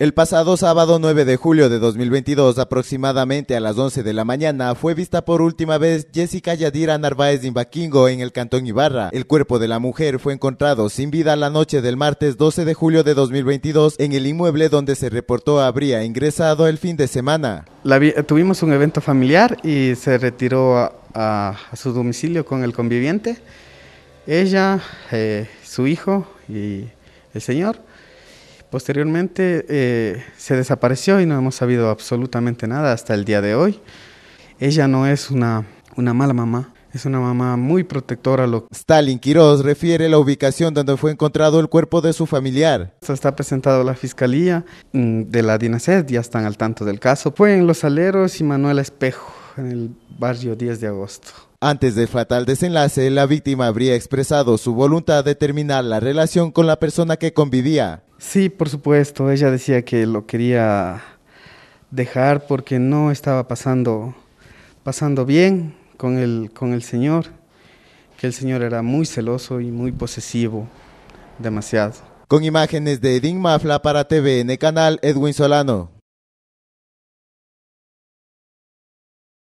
El pasado sábado 9 de julio de 2022, aproximadamente a las 11 de la mañana, fue vista por última vez Jessica Yadira Narváez Imbaquingo en el Cantón Ibarra. El cuerpo de la mujer fue encontrado sin vida la noche del martes 12 de julio de 2022 en el inmueble donde se reportó habría ingresado el fin de semana. tuvimos un evento familiar y se retiró a, su domicilio con el conviviente, ella, eh, su hijo y el señor. Posteriormente eh, se desapareció y no hemos sabido absolutamente nada hasta el día de hoy. Ella no es una, una mala mamá, es una mamá muy protectora. Stalin Quiroz refiere la ubicación donde fue encontrado el cuerpo de su familiar. se está presentado a la fiscalía mm, de la Dinased, ya están al tanto del caso. Fue en Los Aleros y Manuel Espejo, en el barrio 10 de agosto. Antes del fatal desenlace, la víctima habría expresado su voluntad de terminar la relación con la persona que convivía. Sí, por supuesto. Ella decía que lo quería dejar porque no estaba pasando, pasando bien con el, con el Señor, que el Señor era muy celoso y muy posesivo, demasiado. Con imágenes de Edwin Mafla para TVN Canal, Edwin Solano.